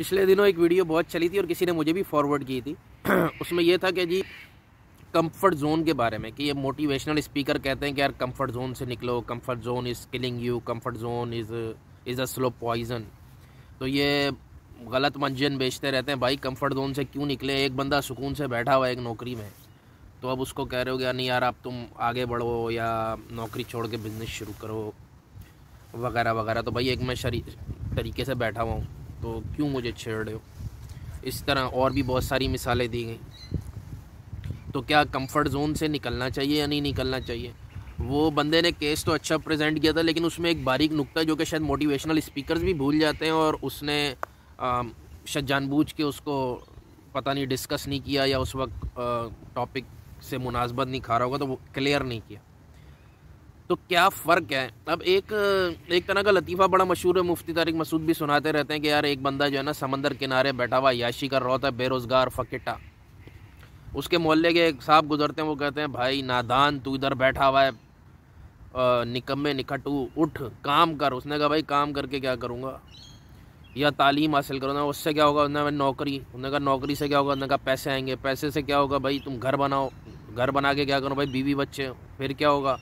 पिछले दिनों एक वीडियो बहुत चली थी और किसी ने मुझे भी फॉरवर्ड की थी उसमें यह था कि जी कंफर्ट जोन के बारे में कि ये मोटिवेशनल स्पीकर कहते हैं कि यार कंफर्ट जोन से निकलो comfort zone is killing you comfort zone is is a slow poison तो ये गलत मंजन बेचते रहते हैं भाई कंफर्ट जोन से क्यों निकले एक बंदा सुकून से बैठा हुआ है एक नौकरी में तो अब उसको कह रहे हो यार नहीं यार आप तुम आगे बढ़ो या नौकरी छोड़ के बिज़नेस शुरू करो वगैरह वगैरह तो भाई एक मैं शरी तरीके से बैठा हुआ हूँ तो क्यों मुझे छेड़ रहे हो इस तरह और भी बहुत सारी मिसालें दी गई तो क्या कंफर्ट जोन से निकलना चाहिए या नहीं निकलना चाहिए वो बंदे ने केस तो अच्छा प्रेजेंट किया था लेकिन उसमें एक बारीक नुक्ता जो कि शायद मोटिवेशनल स्पीकर्स भी भूल जाते हैं और उसने शायद जानबूझ के उसको पता नहीं डिस्कस नहीं किया या उस वक्त टॉपिक से मुनासबत नहीं खा रहा होगा तो वो क्लियर नहीं किया तो क्या फ़र्क है अब एक एक तरह का लतीफ़ा बड़ा मशहूर है मुफ्ती तारिक मसूद भी सुनाते रहते हैं कि यार एक बंदा जो है ना समंदर किनारे बैठा हुआ याशी कर रहा होता है बेरोज़गार फकेटा उसके मोहल्ले के एक साहब गुजरते हैं वो कहते हैं भाई नादान तू इधर बैठा हुआ है निकम्मे निकटू उठ काम कर उसने कहा भाई काम करके क्या करूँगा या तालीम हासिल करो उससे क्या होगा उन्होंने नौकरी उन्होंने कहा नौकरी से क्या होगा उन्होंने कहा पैसे आएंगे पैसे से क्या होगा भाई तुम घर बनाओ घर बना के क्या करो भाई बीवी बच्चे फिर क्या होगा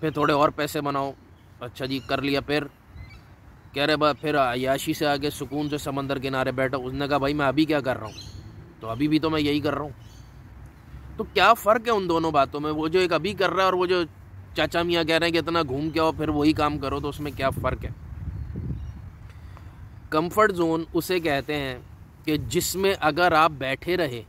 फिर थोड़े और पैसे बनाओ अच्छा जी कर लिया फिर कह रहे बा फिर अयाशी से आगे सुकून से समंदर किनारे बैठो उसने कहा भाई मैं अभी क्या कर रहा हूँ तो अभी भी तो मैं यही कर रहा हूँ तो क्या फ़र्क है उन दोनों बातों में वो जो एक अभी कर रहा है और वो जो चाचा मियाँ कह रहे हैं कि इतना घूम के आओ फिर वही काम करो तो उसमें क्या फ़र्क है कंफर्ट जोन उसे कहते हैं कि जिसमें अगर आप बैठे रहे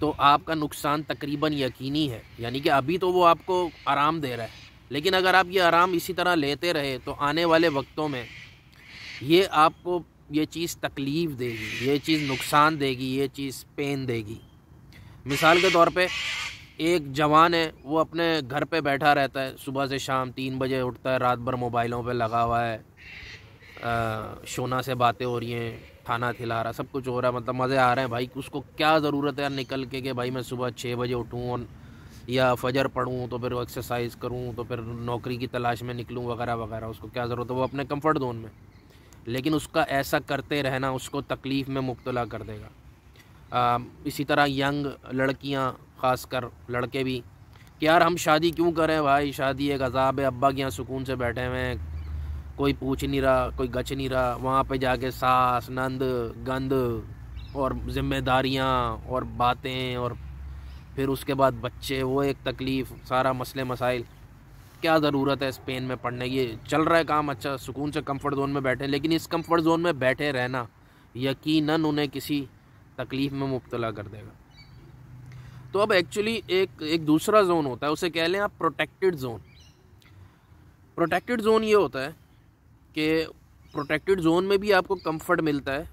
तो आपका नुकसान तकरीबन यकीनी है यानी कि अभी तो वो आपको आराम दे रहा है लेकिन अगर आप ये आराम इसी तरह लेते रहे तो आने वाले वक्तों में ये आपको ये चीज़ तकलीफ़ देगी ये चीज़ नुकसान देगी ये चीज़ पेन देगी मिसाल के तौर पे एक जवान है वो अपने घर पे बैठा रहता है सुबह से शाम तीन बजे उठता है रात भर मोबाइलों पे लगा हुआ है आ, शोना से बातें हो रही हैं खाना खिला रहा सब कुछ हो रहा है मतलब मज़े आ रहे हैं भाई उसको क्या ज़रूरत है यार निकल के कि भाई मैं सुबह छः बजे उठूँ और या फजर पढ़ूँ तो फिर एक्सरसाइज करूँ तो फिर नौकरी की तलाश में निकलूँ वगैरह वगैरह उसको क्या ज़रूरत है वो अपने कम्फर्ट जोन में लेकिन उसका ऐसा करते रहना उसको तकलीफ़ में मुबतला कर देगा आ, इसी तरह यंग लड़कियाँ ख़ासकर लड़के भी कि यार हम शादी क्यों करें भाई शादी एक अजाब है अब्बा के यहाँ सुकून से बैठे हुए हैं कोई पूछ नहीं रहा कोई गच नहीं रहा वहाँ पे जाके सास नंद गंद और जिम्मेदारियाँ और बातें और फिर उसके बाद बच्चे वो एक तकलीफ़ सारा मसले मसाइल क्या ज़रूरत है स्पेन में पढ़ने की चल रहा है काम अच्छा सुकून से कंफर्ट जोन में बैठे लेकिन इस कंफर्ट जोन में बैठे रहना यकीनन उन्हें किसी तकलीफ़ में मुबतला कर देगा तो अब एक्चुअली एक एक दूसरा जोन होता है उसे कह लें आप प्रोटेक्टेड जोन प्रोटेक्टेड जोन ये होता है कि प्रोटेक्टेड जोन में भी आपको कंफर्ट मिलता है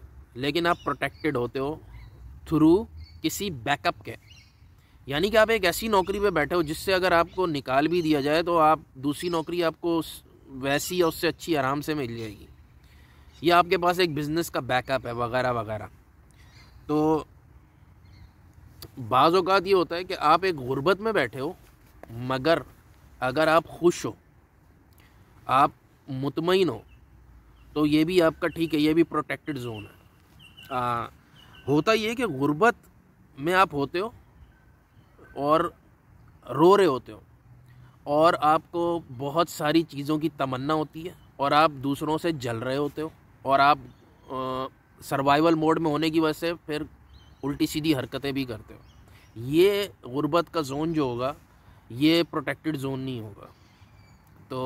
लेकिन आप प्रोटेक्टेड होते हो थ्रू किसी बैकअप के यानी कि आप एक ऐसी नौकरी पे बैठे हो जिससे अगर आपको निकाल भी दिया जाए तो आप दूसरी नौकरी आपको वैसी या उससे अच्छी आराम से मिल जाएगी या आपके पास एक बिज़नेस का बैकअप है वगैरह वगैरह तो बाज़ात ये होता है कि आप एक गुर्बत में बैठे हो मगर अगर आप खुश हो आप मुतमिन हो तो ये भी आपका ठीक है ये भी प्रोटेक्टेड जोन है आ, होता ये कि गुर्बत में आप होते हो और रो रहे होते हो और आपको बहुत सारी चीज़ों की तमन्ना होती है और आप दूसरों से जल रहे होते हो और आप सर्वाइवल मोड में होने की वजह से फिर उल्टी सीधी हरकतें भी करते हो ये गुर्बत का जोन जो होगा ये प्रोटेक्टेड जोन नहीं होगा तो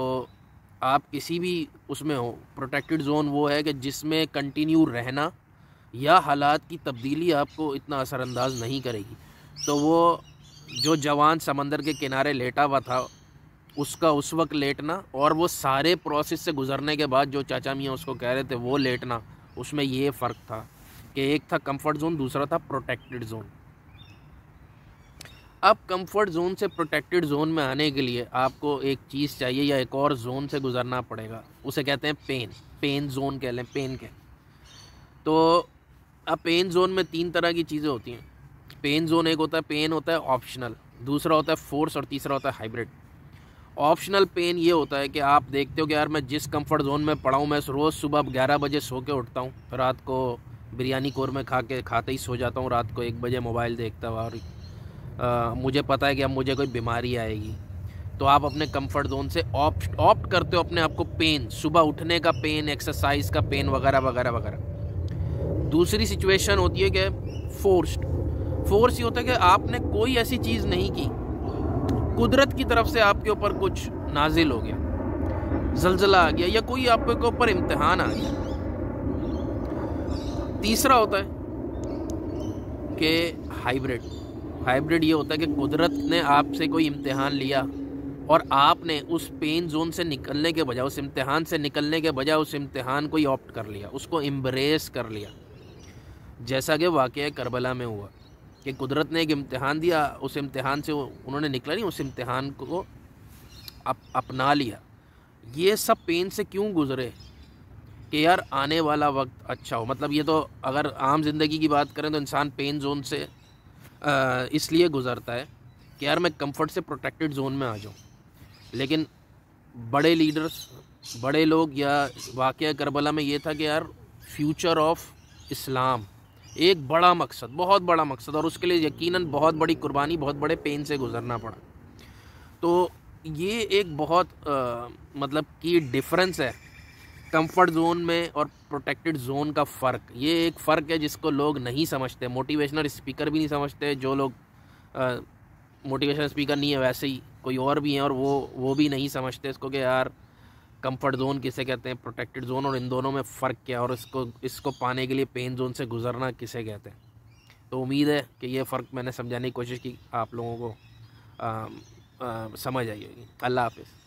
आप किसी भी उसमें हो प्रोटेक्टेड जोन वो है कि जिसमें कंटिन्यू रहना या हालात की तब्दीली आपको इतना असरानंदाज नहीं करेगी तो वो जो जवान समंदर के किनारे लेटा हुआ था उसका उस वक्त लेटना और वो सारे प्रोसेस से गुजरने के बाद जो चाचा मियाँ उसको कह रहे थे वो लेटना उसमें ये फ़र्क था कि एक था कंफर्ट जोन दूसरा था प्रोटेक्टेड जोन अब कंफर्ट जोन से प्रोटेक्टेड जोन में आने के लिए आपको एक चीज़ चाहिए या एक और जोन से गुजरना पड़ेगा उसे कहते हैं पेन पेन जोन कह लें पेन के तो अब पेन जोन में तीन तरह की चीज़ें होती हैं पेन जोन एक होता है पेन होता है ऑप्शनल दूसरा होता है फोर्स और तीसरा होता है हाइब्रिड ऑप्शनल पेन ये होता है कि आप देखते हो कि यार मैं जिस कंफर्ट जोन में पड़ा हूँ मैं रोज़ सुबह ग्यारह बजे सो के उठता हूँ रात को बिरयानी कोर में खा के खाते ही सो जाता हूँ रात को एक बजे मोबाइल देखता हुआ और आ, मुझे पता है कि अब मुझे कोई बीमारी आएगी तो आप अपने कंफर्ट जोन से ऑप्ट ऑप्ट करते हो अपने आप को पेन सुबह उठने का पेन एक्सरसाइज का पेन वगैरह वगैरह वगैरह दूसरी सिचुएशन होती है कि फोर्स्ड फोर्स ये होता है कि आपने कोई ऐसी चीज़ नहीं की कुदरत की तरफ से आपके ऊपर कुछ नाजिल हो गया जलजला आ गया या कोई आपके ऊपर इम्तहान आ गया तीसरा होता है कि हाइब्रिड हाइब्रिड ये होता है कि कुदरत ने आपसे कोई इम्तहान लिया और आपने उस पेन जोन से निकलने के बजाय उस इम्तहान से निकलने के बजाय उस इम्तहान को ही ऑप्ट कर लिया उसको एम्ब्रेस कर लिया जैसा कि वाक़ करबला में हुआ कि कुदरत ने एक इम्तहान दिया उस इम्तहान से उन्होंने निकला नहीं उस इम्तहान को अप, अपना लिया ये सब पेन से क्यों गुज़रे कि यार आने वाला वक्त अच्छा हो मतलब ये तो अगर आम ज़िंदगी की बात करें तो इंसान पेन जोन से इसलिए गुज़रता है कि यार मैं कंफर्ट से प्रोटेक्टेड जोन में आ जाऊँ लेकिन बड़े लीडर्स बड़े लोग या वाक़ करबला में ये था कि यार फ्यूचर ऑफ इस्लाम एक बड़ा मकसद बहुत बड़ा मकसद और उसके लिए यकीनन बहुत बड़ी कुर्बानी बहुत बड़े पेन से गुज़रना पड़ा तो ये एक बहुत आ, मतलब की डिफरेंस है कंफर्ट जोन में और प्रोटेक्टेड जोन का फ़र्क ये एक फ़र्क है जिसको लोग नहीं समझते मोटिवेशनल स्पीकर भी नहीं समझते जो लोग मोटिवेशनल स्पीकर नहीं है वैसे ही कोई और भी हैं और वो वो भी नहीं समझते इसको कि यार कंफर्ट जोन किसे कहते हैं प्रोटेक्टेड जोन और इन दोनों में फ़र्क क्या है और इसको इसको पाने के लिए पेन जोन से गुजरना किसे कहते हैं तो उम्मीद है कि ये फ़र्क मैंने समझाने की कोशिश की आप लोगों को आ, आ, समझ आई होगी अल्लाह हाफिज़